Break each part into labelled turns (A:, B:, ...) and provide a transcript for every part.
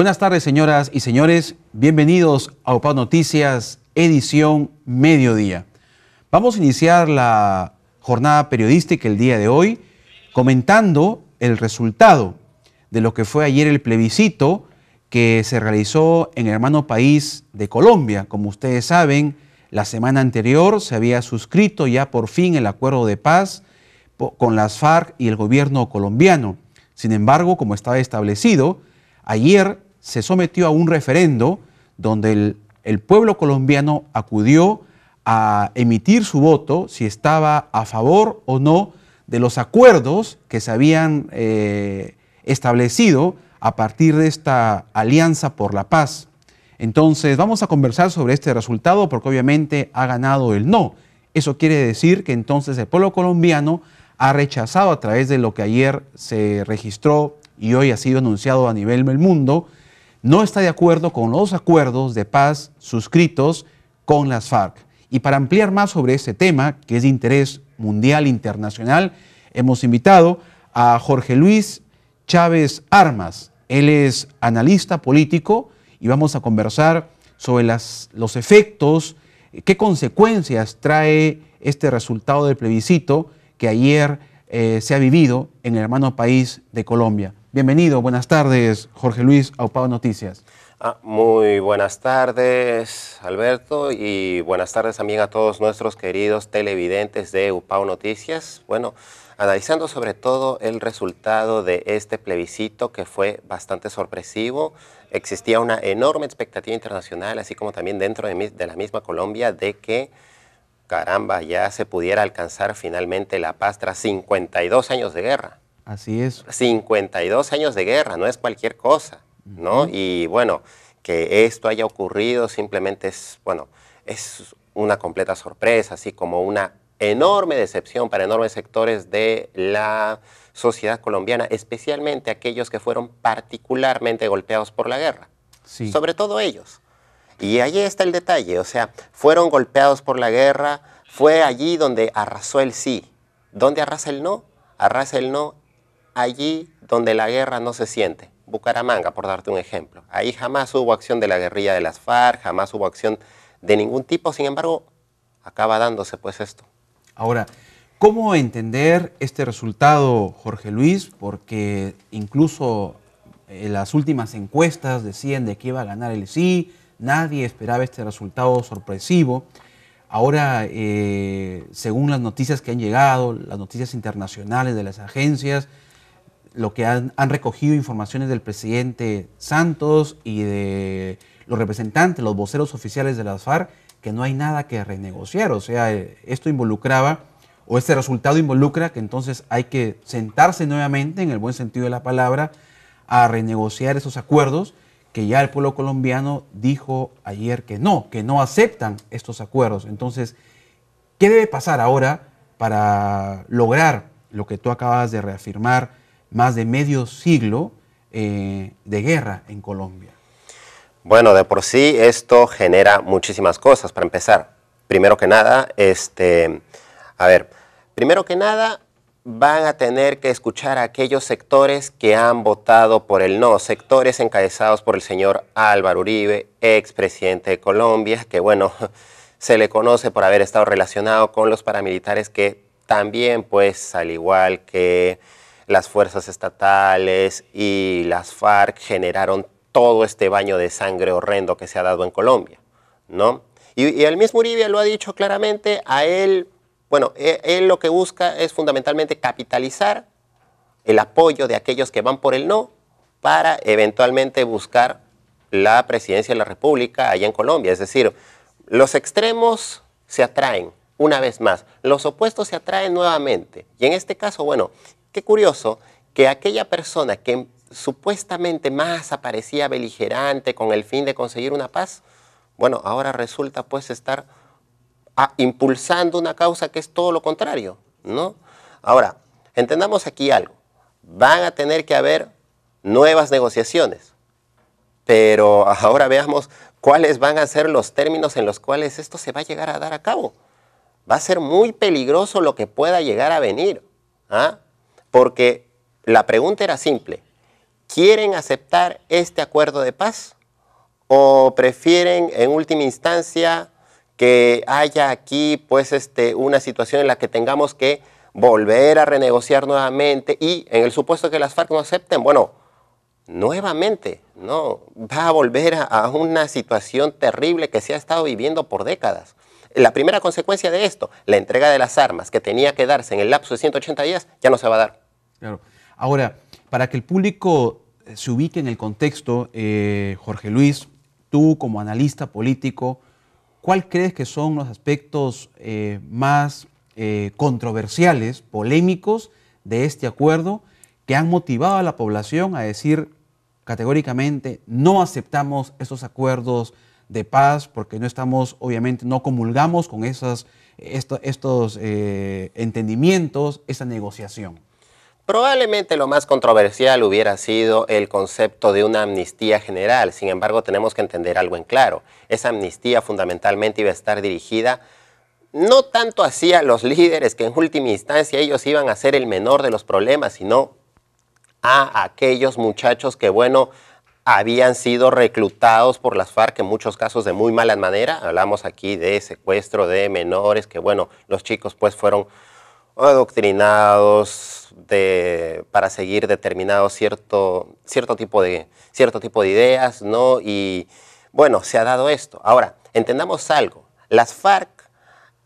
A: Buenas tardes, señoras y señores. Bienvenidos a OPA Noticias, edición Mediodía. Vamos a iniciar la jornada periodística el día de hoy comentando el resultado de lo que fue ayer el plebiscito que se realizó en el hermano país de Colombia. Como ustedes saben, la semana anterior se había suscrito ya por fin el acuerdo de paz con las FARC y el gobierno colombiano. Sin embargo, como estaba establecido, ayer se sometió a un referendo donde el, pueblo colombiano acudió a emitir su voto si estaba a favor o no de los acuerdos que se habían eh, establecido a partir de esta Alianza por la Paz. Entonces vamos a conversar sobre este resultado porque obviamente ha ganado el no. Eso quiere decir que entonces el pueblo colombiano ha rechazado a través de lo que ayer se registró y hoy ha sido anunciado a nivel del mundo, no está de acuerdo con los acuerdos de paz suscritos con las FARC. Y para ampliar más sobre este tema, que es de interés mundial internacional, hemos invitado a Jorge Luis Chávez Armas. Él es analista político y vamos a conversar sobre los efectos, qué consecuencias trae este resultado del plebiscito que ayer eh, se ha vivido en el hermano país de Colombia. Bienvenido, buenas tardes, Jorge Luis a Upau Noticias.
B: Ah, muy buenas tardes, Alberto, y buenas tardes también a todos nuestros queridos televidentes de UPAU Noticias. Bueno, analizando sobre todo el resultado de este plebiscito que fue bastante sorpresivo, existía una enorme expectativa internacional, así como también dentro de, de la misma Colombia, de que, caramba, ya se pudiera alcanzar finalmente la paz tras 52 años de guerra. Así es. 52 años de guerra, no es cualquier cosa, ¿no? Y bueno, que esto haya ocurrido simplemente es, bueno, es una completa sorpresa, así como una enorme decepción para enormes sectores de la sociedad colombiana, especialmente aquellos que fueron particularmente golpeados por la guerra. Sí. Sobre todo ellos. Y ahí está el detalle, o sea, fueron golpeados por la guerra, fue allí donde arrasó el sí. ¿Dónde arrasa el no? Arrasa el no allí donde la guerra no se siente. Bucaramanga, por darte un ejemplo. Ahí jamás hubo acción de la guerrilla de las FARC, jamás hubo acción de ningún tipo, sin embargo, acaba dándose pues esto.
A: Ahora, ¿cómo entender este resultado, Jorge Luis? Porque incluso en eh, las últimas encuestas decían de que iba a ganar el sí, nadie esperaba este resultado sorpresivo. Ahora, eh, según las noticias que han llegado, las noticias internacionales de las agencias, lo que han, recogido informaciones del presidente Santos y de los representantes, los voceros oficiales de las FARC, que no hay nada que renegociar. O sea, eh, esto involucraba, o este resultado involucra que entonces hay que sentarse nuevamente, en el buen sentido de la palabra, a renegociar esos acuerdos que ya el pueblo colombiano dijo ayer que no, que no aceptan estos acuerdos. Entonces, ¿qué debe pasar ahora para lograr lo que tú acabas de reafirmar? más de medio siglo eh, de guerra en Colombia?
B: Bueno, de por sí esto genera muchísimas cosas. Para empezar, primero que nada, este, a ver, primero que nada van a tener que escuchar a aquellos sectores que han votado por el no, sectores encabezados por el señor Álvaro Uribe, expresidente de Colombia, que bueno, se le conoce por haber estado relacionado con los paramilitares que también, pues, al igual que las fuerzas estatales y las FARC generaron todo este baño de sangre horrendo que se ha dado en Colombia, ¿no? Y, el mismo Uribe lo ha dicho claramente, a él, bueno, él, e, él lo que busca es fundamentalmente capitalizar el apoyo de aquellos que van por el no para eventualmente buscar la presidencia de la República allá en Colombia. Es decir, los extremos se atraen una vez más, los opuestos se atraen nuevamente. Y en este caso, bueno, Qué curioso que aquella persona que supuestamente más aparecía beligerante con el fin de conseguir una paz, bueno, ahora resulta pues estar ah, impulsando una causa que es todo lo contrario, ¿no? Ahora, entendamos aquí algo. Van a tener que haber nuevas negociaciones, pero ahora veamos cuáles van a ser los términos en los cuales esto se va a llegar a dar a cabo. Va a ser muy peligroso lo que pueda llegar a venir. ¿ah? Porque la pregunta era simple. ¿Quieren aceptar este acuerdo de paz o prefieren en última instancia que haya aquí pues este, una situación en la que tengamos que volver a renegociar nuevamente y en el supuesto que las FARC no acepten, bueno, nuevamente, no, va a volver a, una situación terrible que se ha estado viviendo por décadas. La primera consecuencia de esto, la entrega de las armas que tenía que darse en el lapso de 180 días, ya no se va a dar.
A: Claro. Ahora, para que el público eh, se ubique en el contexto, eh, Jorge Luis, tú como analista político, ¿cuál crees que son los aspectos eh, más controversiales, polémicos de este acuerdo que han motivado a la población a decir categóricamente no aceptamos estos acuerdos? de paz, porque no estamos, obviamente, no comulgamos con esas, estos eh, entendimientos, esa negociación.
B: Probablemente lo más controversial hubiera sido el concepto de una amnistía general. Sin embargo, tenemos que entender algo en claro. Esa amnistía fundamentalmente iba a estar dirigida no tanto hacia los líderes, que en última instancia ellos iban a ser el menor de los problemas, sino a aquellos muchachos que, bueno, habían sido reclutados por las FARC en muchos casos de muy mala manera. Hablamos aquí de secuestro de menores, que bueno, los chicos pues fueron adoctrinados para seguir determinado cierto, cierto, tipo de, cierto tipo de ideas, ¿no? Y bueno, se ha dado esto. Ahora, entendamos algo, las FARC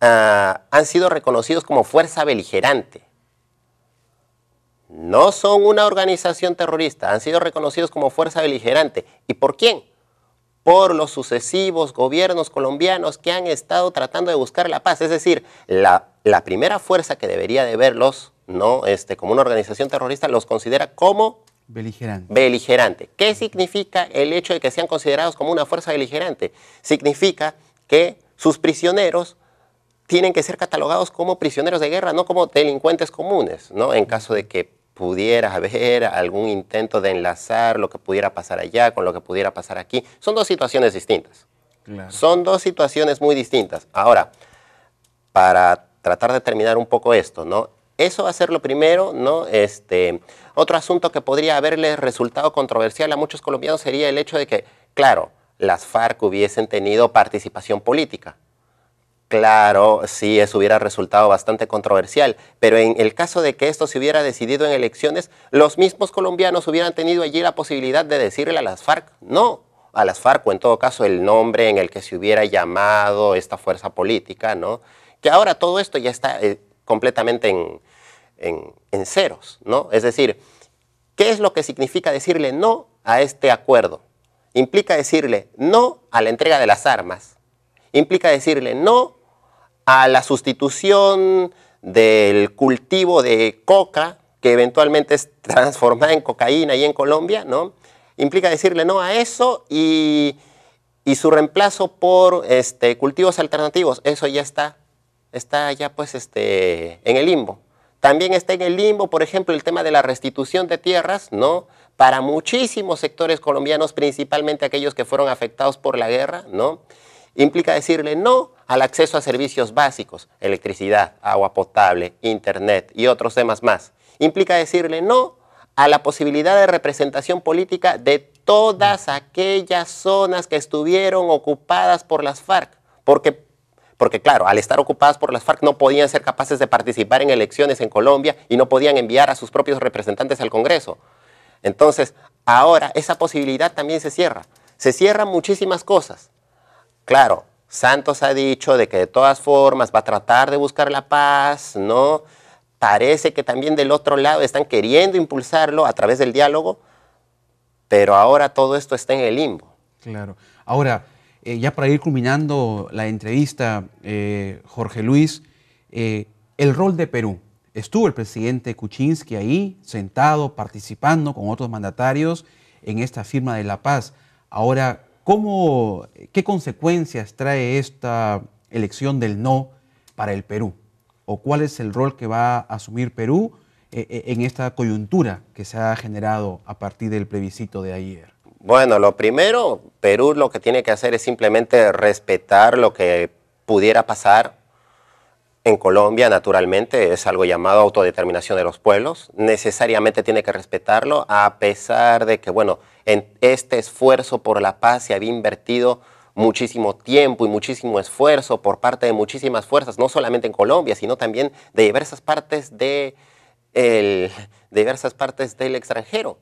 B: ah, han sido reconocidos como fuerza beligerante no son una organización terrorista, han sido reconocidos como fuerza beligerante. ¿Y por quién? Por los sucesivos gobiernos colombianos que han estado tratando de buscar la paz. Es decir, la, primera fuerza que debería de verlos ¿no? este, como una organización terrorista los considera como Beligerante. Beligerante. ¿Qué significa el hecho de que sean considerados como una fuerza beligerante? Significa que sus prisioneros tienen que ser catalogados como prisioneros de guerra, no como delincuentes comunes, ¿no? En caso de que pudiera haber algún intento de enlazar lo que pudiera pasar allá con lo que pudiera pasar aquí. Son dos situaciones distintas. Son dos situaciones muy distintas. Ahora, para tratar de terminar un poco esto, ¿no? Eso va a ser lo primero, ¿no? Este, otro asunto que podría haberle resultado controversial a muchos colombianos sería el hecho de que, claro, las FARC hubiesen tenido participación política. Claro, sí, eso hubiera resultado bastante controversial, pero en el caso de que esto se hubiera decidido en elecciones, los mismos colombianos hubieran tenido allí la posibilidad de decirle a las FARC, no, a las FARC, o en todo caso el nombre en el que se hubiera llamado esta fuerza política, ¿no? Que ahora todo esto ya está eh, completamente en, en ceros, ¿no? Es decir, ¿qué es lo que significa decirle no a este acuerdo? Implica decirle no a la entrega de las armas, implica decirle no a la sustitución del cultivo de coca, que eventualmente es transformada en cocaína y en Colombia, ¿no? Implica decirle no a eso y, su reemplazo por este, cultivos alternativos. Eso ya está, está ya pues este, en el limbo. También está en el limbo, por ejemplo, el tema de la restitución de tierras, ¿no? Para muchísimos sectores colombianos, principalmente aquellos que fueron afectados por la guerra, ¿no? implica decirle no al acceso a servicios básicos, electricidad, agua potable, internet y otros temas más. Implica decirle no a la posibilidad de representación política de todas aquellas zonas que estuvieron ocupadas por las FARC, porque porque claro, al estar ocupadas por las FARC no podían ser capaces de participar en elecciones en Colombia y no podían enviar a sus propios representantes al Congreso. Entonces, ahora esa posibilidad también se cierra. Se cierran muchísimas cosas. Claro, Santos ha dicho de que de todas formas va a tratar de buscar la paz, ¿no? Parece que también del otro lado están queriendo impulsarlo a través del diálogo, pero ahora todo esto está en el limbo.
A: Claro. Ahora, eh, ya para ir culminando la entrevista, eh, Jorge Luis, eh, el rol de Perú. Estuvo el presidente Kuczynski ahí, sentado, participando con otros mandatarios en esta firma de la paz. Ahora, ¿Cómo, ¿Qué consecuencias trae esta elección del no para el Perú? ¿O cuál es el rol que va a asumir Perú eh, eh, en esta coyuntura que se ha generado a partir del plebiscito de ayer?
B: Bueno, lo primero, Perú lo que tiene que hacer es simplemente respetar lo que pudiera pasar en Colombia, naturalmente, es algo llamado autodeterminación de los pueblos. Necesariamente tiene que respetarlo, a pesar de que, bueno, en este esfuerzo por la paz se había invertido muchísimo tiempo y muchísimo esfuerzo por parte de muchísimas fuerzas, no solamente en Colombia, sino también de diversas partes, de diversas partes del extranjero.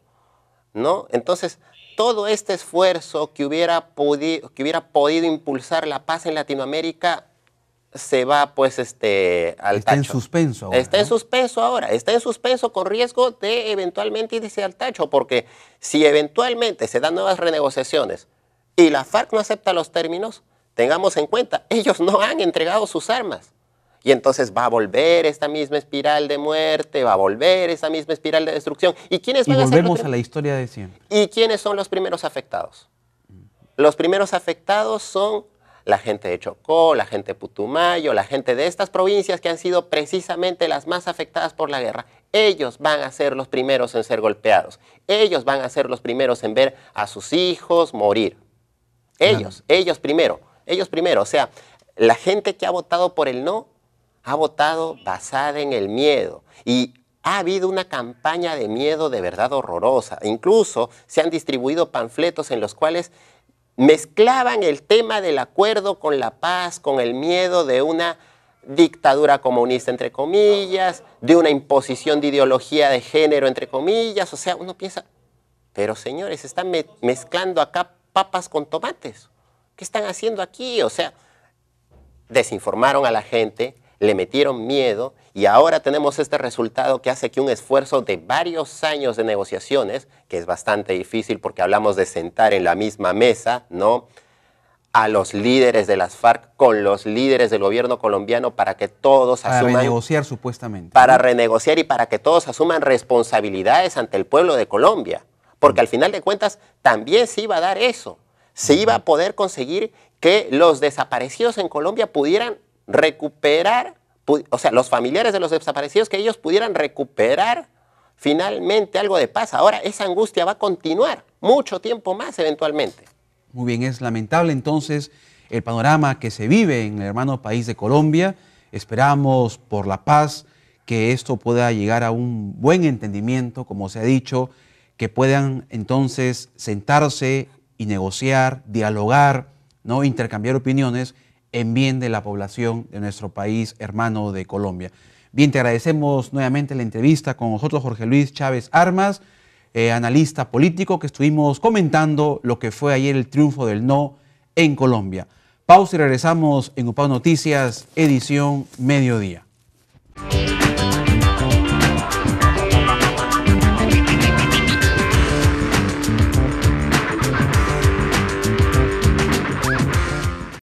B: ¿no? Entonces, todo este esfuerzo que hubiera, que hubiera podido impulsar la paz en Latinoamérica se va pues este al está
A: en suspenso ahora,
B: está en suspenso ahora está en suspenso con riesgo de eventualmente irse al tacho porque si eventualmente se dan nuevas renegociaciones y la FARC no acepta los términos tengamos en cuenta ellos no han entregado sus armas y entonces va a volver esta misma espiral de muerte, va a volver esa misma espiral de destrucción. ¿Y quiénes van y volvemos a, a la
A: historia de siempre.
B: ¿Y quiénes son los primeros afectados? Los primeros afectados son la gente de Chocó, la gente de Putumayo, la gente de estas provincias que han sido precisamente las más afectadas por la guerra. Ellos van a ser los primeros en ser golpeados. Ellos van a ser los primeros en ver a sus hijos morir. Ellos, ellos primero, ellos primero. O sea, la gente que ha votado por el no ha votado basada en el miedo. Y ha habido una campaña de miedo de verdad horrorosa. Incluso se han distribuido panfletos en los cuales mezclaban el tema del acuerdo con la paz, con el miedo de una dictadura comunista, entre comillas, de una imposición de ideología de género, entre comillas. O sea, uno piensa, pero señores, están mezclando acá papas con tomates. ¿Qué están haciendo aquí? O sea, desinformaron a la gente, le metieron miedo y ahora tenemos este resultado que hace que un esfuerzo de varios años de negociaciones, que es bastante difícil porque hablamos de sentar en la misma mesa, ¿no? a los líderes de las FARC con los líderes del gobierno colombiano para que todos asuman... Para
A: renegociar supuestamente.
B: Para renegociar y para que todos asuman responsabilidades ante el pueblo de Colombia. Porque al final de cuentas también se iba a dar eso. Se iba a poder conseguir que los desaparecidos en Colombia pudieran recuperar, o sea, los familiares de los desaparecidos, que ellos pudieran recuperar finalmente algo de paz. Ahora, esa angustia va a continuar mucho
A: tiempo más eventualmente. Muy bien, es lamentable entonces el panorama que se vive en el hermano país de Colombia. Esperamos por la paz que esto pueda llegar a un buen entendimiento, como se ha dicho, que puedan entonces sentarse y negociar, dialogar, ¿no? intercambiar opiniones en bien de la población de nuestro país hermano de Colombia. Bien, te agradecemos nuevamente la entrevista con nosotros Jorge Luis Chávez Armas, eh, analista político, que estuvimos comentando lo que fue ayer el triunfo del no en Colombia. Pausa y regresamos en UPAU Noticias, edición Mediodía.